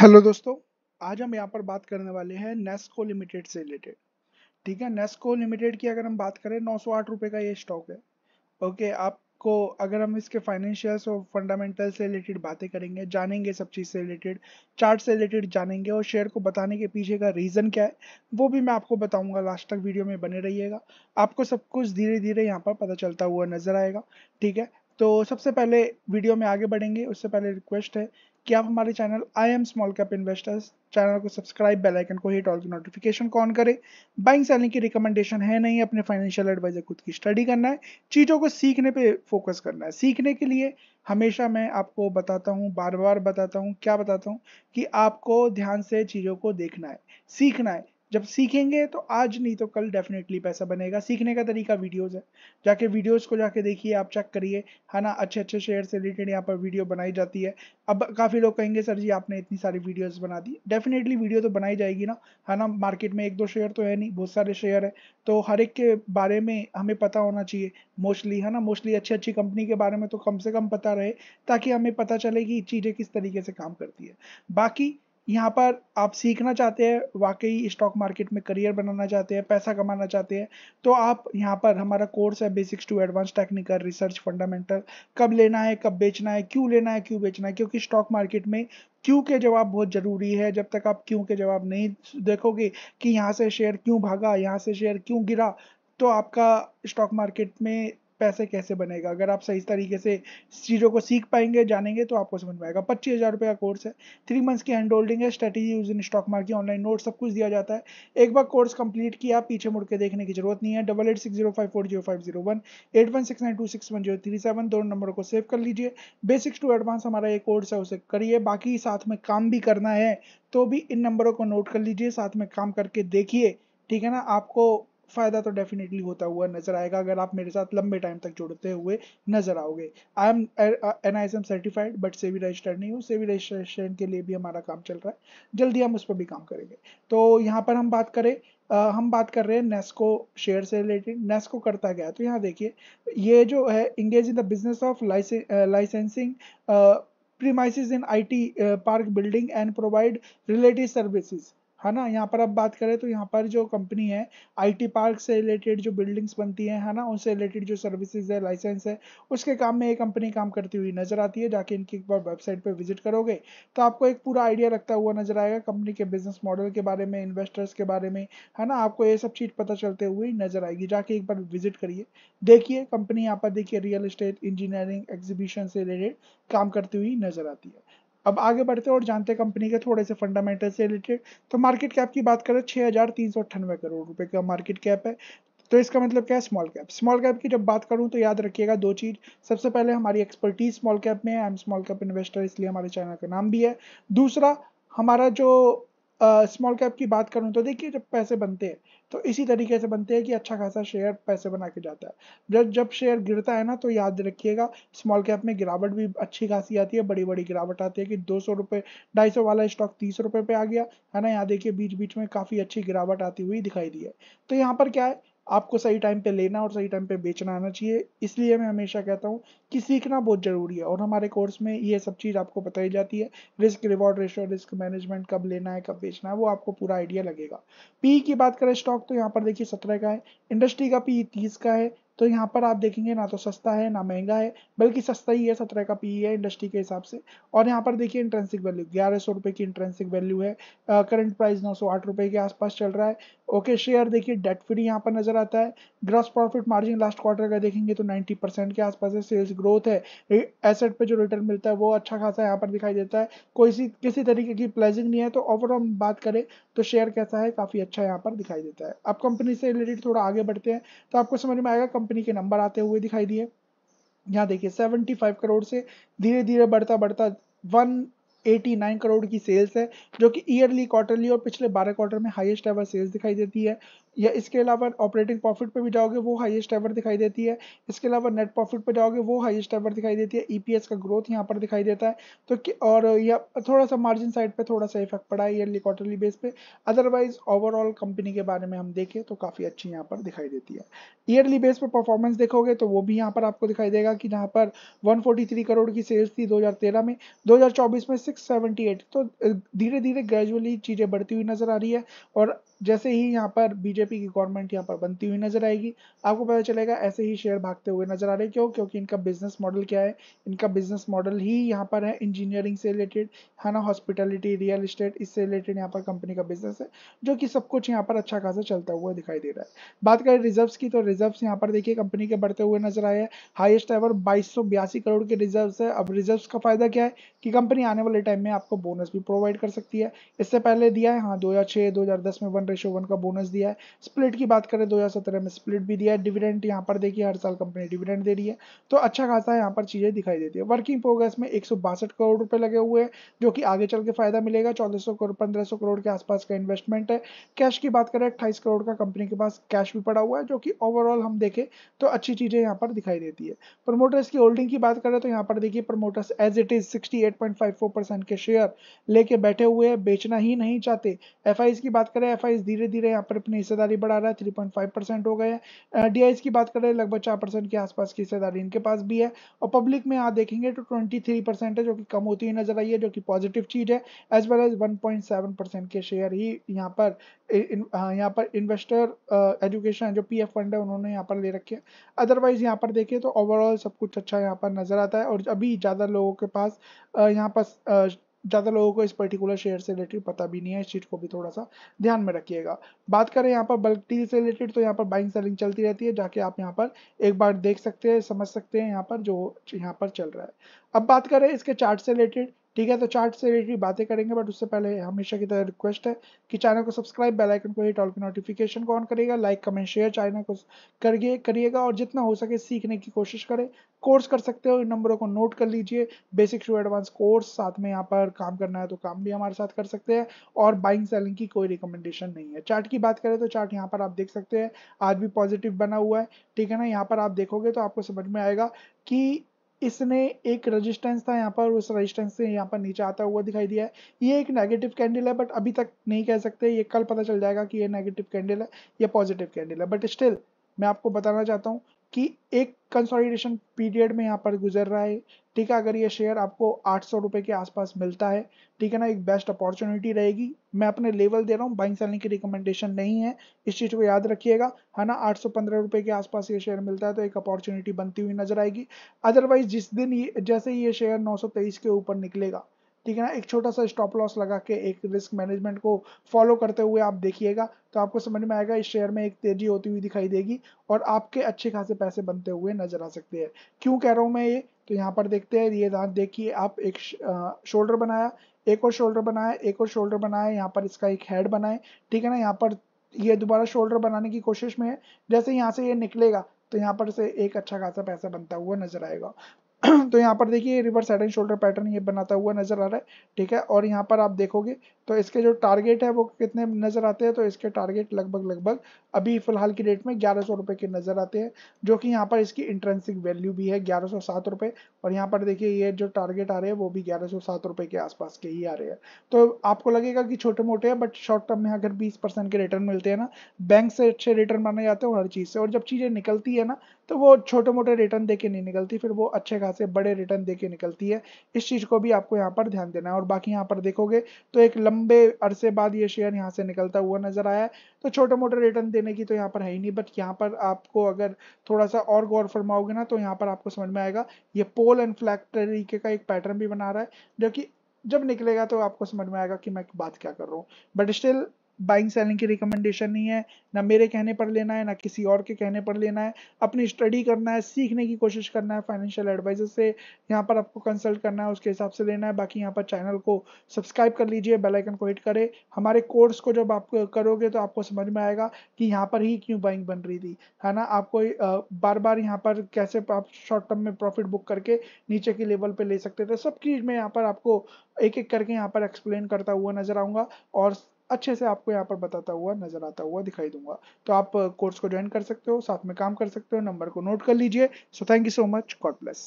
hello दोस्तों आज हम यहाँ पर बात करने वाले हैं नेस्को लिमिटेड से रिलेटेड ठीक है नेस्को लिमिटेड की अगर हम बात करें नौ सौ आठ रुपये का ये स्टॉक है ओके आपको अगर हम इसके फाइनेंशियल्स और फंडामेंटल से रिलेटेड बातें करेंगे जानेंगे सब चीज़ से रिलेटेड चार्ट से रिलेटेड जानेंगे और शेयर को बताने के पीछे का रीज़न क्या है वो भी मैं आपको बताऊंगा लास्ट तक वीडियो में बने रहिएगा आपको सब कुछ धीरे धीरे यहाँ पर पता चलता हुआ नजर आएगा ठीक है तो सबसे पहले वीडियो में आगे बढ़ेंगे उससे पहले रिक्वेस्ट है कि आप हमारे channel I M small cap investors channel को सब्सक्राइब बेल आइकन को हिट ऑल की नोटिफिकेशन कौन ऑन करें बाइंग सेलिंग की रिकमेंडेशन है नहीं अपने फाइनेंशियल एडवाइजर खुद की स्टडी करना है चीज़ों को सीखने पे फोकस करना है सीखने के लिए हमेशा मैं आपको बताता हूँ बार बार बताता हूँ क्या बताता हूँ कि आपको ध्यान से चीज़ों को देखना है सीखना है जब सीखेंगे तो आज नहीं तो कल डेफिनेटली पैसा बनेगा सीखने का तरीका वीडियोस है जाके वीडियोस को जाके देखिए आप चेक करिए है ना अच्छे अच्छे शेयर से रिलेटेड यहाँ पर वीडियो बनाई जाती है अब काफ़ी लोग कहेंगे सर जी आपने इतनी सारी वीडियोस बना दी डेफिनेटली वीडियो तो बनाई जाएगी ना है ना मार्केट में एक दो शेयर तो है नहीं बहुत सारे शेयर है तो हर एक के बारे में हमें पता होना चाहिए मोस्टली है ना मोस्टली अच्छी अच्छी कंपनी के बारे में तो कम से कम पता रहे ताकि हमें पता चले कि चीज़ें किस तरीके से काम करती है बाकी यहाँ पर आप सीखना चाहते हैं वाकई स्टॉक मार्केट में करियर बनाना चाहते हैं पैसा कमाना चाहते हैं तो आप यहाँ पर हमारा कोर्स है basics to advance technical research fundamental कब लेना है कब बेचना है क्यों लेना है क्यों बेचना है क्योंकि स्टॉक मार्केट में क्यों के जवाब बहुत ज़रूरी है जब तक आप क्यों के जवाब नहीं देखोगे कि यहाँ से शेयर क्यों भागा यहाँ से शेयर क्यों गिरा तो आपका स्टॉक मार्केट में पैसे कैसे बनेगा अगर आप सही तरीके से चीज़ों को सीख पाएंगे जानेंगे तो आपको समझ में आएगा पच्चीस हज़ार रुपये का कोर्स है थ्री मंथ्स की हैंड होल्डिंग है strategy use in stock market online note सब कुछ दिया जाता है एक बार कोर्स कंप्लीट किया पीछे मुड़ के देखने की जरूरत नहीं है double eight six zero five four zero five zero one eight one six nine two six one zero three seven दोनों नंबरों को सेव कर लीजिए बेसिक्स टू एडवांस हमारा ये कोर्स है उसे करिए बाकी साथ में काम भी करना है तो भी इन नंबरों को नोट कर लीजिए साथ में काम करके देखिए ठीक है ना आपको फ़ायदा तो डेफिनेटली होता हुआ नज़र आएगा अगर आप मेरे साथ लंबे टाइम तक जुड़ते हुए नज़र आओगे I M N I S M certified but SEBI register नहीं हूँ सेवी रजिस्ट्रेशन के लिए भी हमारा काम चल रहा है जल्दी हम उस पर भी काम करेंगे तो यहाँ पर हम बात करें Uh, हम बात कर रहे हैं नेस्को शेयर से रिलेटेड नेस्को करता गया तो यहाँ देखिए ये जो है engage in the business of licensing premises in IT park building and provide provide services है ना यहाँ पर अब बात करें तो यहाँ पर जो कंपनी है आईटी पार्क से रिलेटेड जो बिल्डिंग्स बनती हैं है ना उनसे रिलेटेड जो सर्विसेज है लाइसेंस है उसके काम में ये कंपनी काम करती हुई नजर आती है जाके इनकी एक बार वेबसाइट पर विजिट करोगे तो आपको एक पूरा आइडिया लगता हुआ नजर आएगा कंपनी के बिजनेस मॉडल के बारे में इन्वेस्टर्स के बारे में है ना आपको ये सब चीज़ पता चलते हुए नजर आएगी जाके एक बार विजिट करिए देखिए कंपनी यहाँ पर देखिए रियल इस्टेट इंजीनियरिंग एग्जीबिशन से रिलेटेड काम करती हुई नजर आती है अब आगे बढ़ते और जानते हैं कंपनी के थोड़े से फंडामेंटल से रिलेटेड तो मार्केट कैप की बात करें छः हज़ार तीन सौ अट्ठानवे करोड़ रुपए का मार्केट कैप है तो इसका मतलब क्या है स्मॉल कैप स्मॉल कैप की जब बात करूं तो याद रखिएगा दो चीज़ सबसे पहले हमारी एक्सपर्टीज स्मॉल कैप में है I M small cap investor इसलिए हमारे चैनल का नाम भी है दूसरा हमारा जो स्मॉल कैप की बात करूँ तो देखिए जब पैसे बनते हैं तो इसी तरीके से बनते हैं कि अच्छा खासा शेयर पैसे बना के जाता है जब जब शेयर गिरता है ना तो याद रखिएगा स्मॉल कैप में गिरावट भी अच्छी खासी आती है बड़ी बड़ी गिरावट आती है कि दो सौ रुपये ढाई सौ वाला स्टॉक तीस रुपये पे आ गया है ना यहाँ देखिए बीच बीच में काफ़ी अच्छी गिरावट आती हुई दिखाई दी है तो यहाँ पर क्या है आपको सही टाइम पे लेना और सही टाइम पे बेचना आना चाहिए इसलिए मैं हमेशा कहता हूँ कि सीखना बहुत ज़रूरी है और हमारे कोर्स में ये सब चीज़ आपको बताई जाती है risk reward ratio risk management कब लेना है कब बेचना है वो आपको पूरा आइडिया लगेगा पी की बात करें स्टॉक तो यहाँ पर देखिए सत्रह का है इंडस्ट्री का पी तीस का है तो यहाँ पर आप देखेंगे ना तो सस्ता है ना महंगा है बल्कि सस्ता ही है सत्रह का पी है इंडस्ट्री के हिसाब से और यहाँ पर देखिए इंट्रेंसिक वैल्यू ग्यारह सौ रुपये की इंट्रेंसिक वैल्यू है करंट प्राइस नौ सौ आठ रुपये के आसपास चल रहा है ओके शेयर देखिए डेट फ्री यहाँ पर नजर आता है gross profit margin last quarter का देखेंगे तो 90 परसेंट के आसपास है सेल्स ग्रोथ है एसेट पे जो रिटर्न मिलता है वो अच्छा खासा यहाँ पर दिखाई देता है कोई सी किसी तरीके की प्लेजिंग नहीं है तो ओवरऑल बात करें तो शेयर कैसा है काफ़ी अच्छा यहाँ पर दिखाई देता है अब कंपनी से रिलेटेड थोड़ा आगे बढ़ते हैं तो आपको समझ में आएगा कंपनी के नंबर आते हुए दिखाई दिए यहाँ देखिए सेवेंटी करोड़ से धीरे धीरे बढ़ता बढ़ता वन 89 करोड़ की सेल्स है जो कि ईयरली क्वार्टरली और पिछले 12 क्वार्टर में हाईएस्ट एवर सेल्स दिखाई देती है या इसके अलावा ऑपरेटिंग प्रॉफिट पे भी जाओगे वो हाईएस्ट एवर दिखाई देती है इसके अलावा नेट प्रॉफिट पे जाओगे वो हाईएस्ट एवर दिखाई देती है ईपीएस e का ग्रोथ यहाँ पर दिखाई देता है तो और या थोड़ा सा मार्जिन साइड पे थोड़ा सा इफेक्ट पड़ा है ईयरली क्वार्टरली बेस पे अदरवाइज ओवरऑल कंपनी के बारे में हम देखें तो काफ़ी अच्छी यहाँ पर दिखाई देती है ईयरली बेस पर परफॉर्मेंस देखोगे तो वो भी यहाँ पर आपको दिखाई देगा कि जहाँ पर वन करोड़ की सेल्स थी दो में दो में सिक्स तो धीरे धीरे ग्रेजुअली चीज़ें बढ़ती हुई नज़र आ रही है और जैसे ही यहाँ पर बीजेपी की गवर्नमेंट यहाँ पर बनती हुई नजर आएगी आपको पता चलेगा ऐसे ही शेयर भागते हुए नजर आ रहे क्यों क्योंकि इनका बिजनेस मॉडल क्या है इनका बिजनेस मॉडल ही यहाँ पर है इंजीनियरिंग से रिलेटेड है ना हॉस्पिटलिटी रियल इस्टेट इससे रिलेटेड यहाँ पर कंपनी का बिजनेस है जो कि सब कुछ यहाँ पर अच्छा खासा चलता हुआ दिखाई दे रहा है बात करें रिजर्व की तो रिजर्व यहाँ पर देखिए कंपनी के बढ़ते हुए नजर आए हैं हाइस्ट एवर बाईस करोड़ के रिजर्व है अब रिजर्व का फायदा क्या है कि कंपनी आने वाले टाइम में आपको बोनस भी प्रोवाइड कर सकती है इससे पहले दिया है हाँ दो हजार में वन रेशो वन का बोनस दिया है स्प्लिट की बात करें 2017 में स्प्लिट भी दिया है डिविडेंड यहाँ पर देखिए हर साल कंपनी डिविडेंड दे रही है तो अच्छा खासा यहाँ पर चीज़ें दिखाई देती है वर्किंग प्रोग्रेस में एक करोड़ रुपए लगे हुए हैं जो कि आगे चल के फायदा मिलेगा चौदह करोड़ पंद्रह करोड़ के आसपास का इन्वेस्टमेंट है कैश की बात करें अट्ठाईस करोड़ का कंपनी के पास कैश भी पड़ा हुआ है जो कि ओवरऑल हम देखें तो अच्छी चीज़ें यहाँ पर दिखाई देती है प्रमोटर्स की होल्डिंग की बात करें तो यहाँ पर देखिए promoters as it is sixty के शेयर लेके बैठे हुए हैं बेचना ही नहीं चाहते एफ की बात करें एफ एस धीरे धीरे यहाँ पर अपनी हिस्सेदारी बढ़ा रहा है थ्री पॉइंट फाइव परसेंट हो गए हैं डी की बात करें लगभग चार परसेंट के आसपास की हिस्सेदारी इनके पास भी है और पब्लिक में आप देखेंगे तो ट्वेंटी थ्री परसेंट है जो कि कम होती हुई नजर आई है जो कि पॉजिटिव चीज़ है as well as one point seven percent के शेयर ही यहाँ पर यहाँ पर इन्वेस्टर एजुकेशन जो पी एफ फंड है उन्होंने यहाँ पर ले रखे हैं अदरवाइज यहाँ पर देखें तो ओवरऑल सब कुछ अच्छा यहाँ पर नज़र आता है और अभी ज़्यादा लोगों के पास यहाँ पर ज़्यादा लोगों को इस पर्टिकुलर शेयर से रिलेटेड पता भी नहीं है इस चीज़ को भी थोड़ा सा ध्यान में रखिएगा बात करें यहाँ पर बल्क डील से रिलेटेड तो यहाँ पर बाइंग सेलिंग चलती रहती है जाके आप यहाँ पर एक बार देख सकते हैं समझ सकते हैं यहाँ पर जो यहाँ पर चल रहा है अब बात करें इसके चार्ट से रिलेटेड ठीक है तो चार्ट से रिलेटेड बातें करेंगे बट उससे पहले हमेशा की तरह रिक्वेस्ट है कि चैनल को सब्सक्राइब बेल आइकन को हिट ऑल की नोटिफिकेशन को ऑन करेगा लाइक कमेंट शेयर चैनल को करिए करिएगा और जितना हो सके सीखने की कोशिश करें कोर्स कर सकते हो इन नंबरों को नोट कर लीजिए बेसिक टू एडवांस कोर्स साथ में यहाँ पर काम करना है तो काम भी हमारे साथ कर सकते हैं और बाइंग सेलिंग की कोई रिकमेंडेशन नहीं है चार्ट की बात करें तो चार्ट यहाँ पर आप देख सकते हैं आज भी पॉजिटिव बना हुआ है ठीक है ना यहाँ पर आप देखोगे तो आपको समझ में आएगा कि इसने एक रेजिस्टेंस था यहाँ पर उस रेजिस्टेंस से यहाँ पर नीचे आता हुआ दिखाई दिया है ये एक नेगेटिव कैंडल है बट अभी तक नहीं कह सकते ये कल पता चल जाएगा कि ये नेगेटिव कैंडल है या पॉजिटिव कैंडल है बट स्टिल मैं आपको बताना चाहता हूँ कि एक कंसोलिडेशन पीरियड में यहाँ पर गुजर रहा है ठीक है अगर ये शेयर आपको आठ सौ रुपये के आसपास मिलता है ठीक है ना एक बेस्ट अपॉर्चुनिटी रहेगी मैं अपने लेवल दे रहा हूँ बाइंग सेलिंग की रिकमेंडेशन नहीं है इस चीज़ को याद रखिएगा है ना आठ सौ पंद्रह रुपये के आसपास ये शेयर मिलता है तो एक अपॉर्चुनिटी बनती हुई नजर आएगी अदरवाइज जिस दिन ये जैसे ये शेयर नौ सौ तेईस के ऊपर निकलेगा ठीक है ना एक छोटा सा स्टॉप लॉस लगा के एक रिस्क मैनेजमेंट को फॉलो करते हुए आप देखिएगा तो आपको समझ में आएगा इस शेयर में एक तेजी होती हुई दिखाई देगी और आपके अच्छे खासे पैसे बनते हुए नजर आ सकते हैं क्यों कह रहा हूँ मैं ये तो यहाँ पर देखते हैं ये दांत देखिए आप एक शोल्डर बनाया एक और शोल्डर बनाया एक और शोल्डर बनाया यहाँ पर इसका एक हेड बनाए ठीक है ना यहाँ पर ये दोबारा शोल्डर बनाने की कोशिश में है जैसे यहाँ से ये निकलेगा तो यहाँ पर से एक अच्छा खासा पैसा बनता हुआ नजर आएगा तो यहाँ पर देखिए reverse head and shoulder pattern ये बनाता हुआ नजर आ रहा है ठीक है और यहाँ पर आप देखोगे तो इसके जो टारगेट है वो कितने नजर आते हैं तो इसके टारगेट लगभग लगभग अभी फिलहाल की डेट में ग्यारह सौ रुपए के नज़र आते हैं जो कि यहाँ पर इसकी इंट्रेंसिक वैल्यू भी है ग्यारह सौ सात रुपए और यहाँ पर देखिए ये जो टारगेट आ रहे हैं वो भी ग्यारह सौ सात रुपये के आसपास के ही आ रहे हैं तो आपको लगेगा कि छोटे मोटे हैं बट शॉर्ट टर्म में अगर बीस परसेंट के रिटर्न मिलते हैं ना बैंक से अच्छे रिटर्न माने जाते हैं हर चीज़ से और जब चीज़ें निकलती है ना तो वो छोटे मोटे रिटर्न दे के नहीं निकलती फिर वो अच्छे खासे बड़े रिटर्न दे के निकलती है इस चीज़ को भी आपको यहाँ पर ध्यान देना है और बाकी यहाँ पर देखोगे तो एक लंबे अरसे बाद ये शेयर यहाँ से निकलता हुआ नजर आया तो छोटा मोटा रिटर्न देने की तो यहाँ पर है ही नहीं बट यहाँ पर आपको अगर थोड़ा सा और गौर फरमाओगे ना तो यहाँ पर आपको समझ में आएगा ये पोल एंड फ्लैग तरीके का एक पैटर्न भी बना रहा है जो कि जब निकलेगा तो आपको समझ में आएगा कि मैं बात क्या कर रहा हूँ बट स्टिल बाइंग सेलिंग की रिकमेंडेशन नहीं है ना मेरे कहने पर लेना है ना किसी और के कहने पर लेना है अपनी स्टडी करना है सीखने की कोशिश करना है फाइनेंशियल एडवाइजर से यहाँ पर आपको कंसल्ट करना है उसके हिसाब से लेना है बाकी यहाँ पर चैनल को सब्सक्राइब कर लीजिए बेलाइकन को हिट करें हमारे कोर्स को जब आप करोगे तो आपको समझ में आएगा कि यहाँ पर ही क्यों बाइंग बन रही थी है ना आपको बार बार यहाँ पर कैसे आप शॉर्ट टर्म में प्रॉफिट बुक करके नीचे के लेवल पर ले सकते थे सब चीज़ में यहाँ पर आपको एक एक करके यहाँ पर एक्सप्लेन करता हुआ नजर आऊंगा और अच्छे से आपको यहाँ पर बताता हुआ नजर आता हुआ दिखाई दूंगा तो आप कोर्स uh, को ज्वाइन कर सकते हो साथ में काम कर सकते हो नंबर को नोट कर लीजिए so thank you so much God bless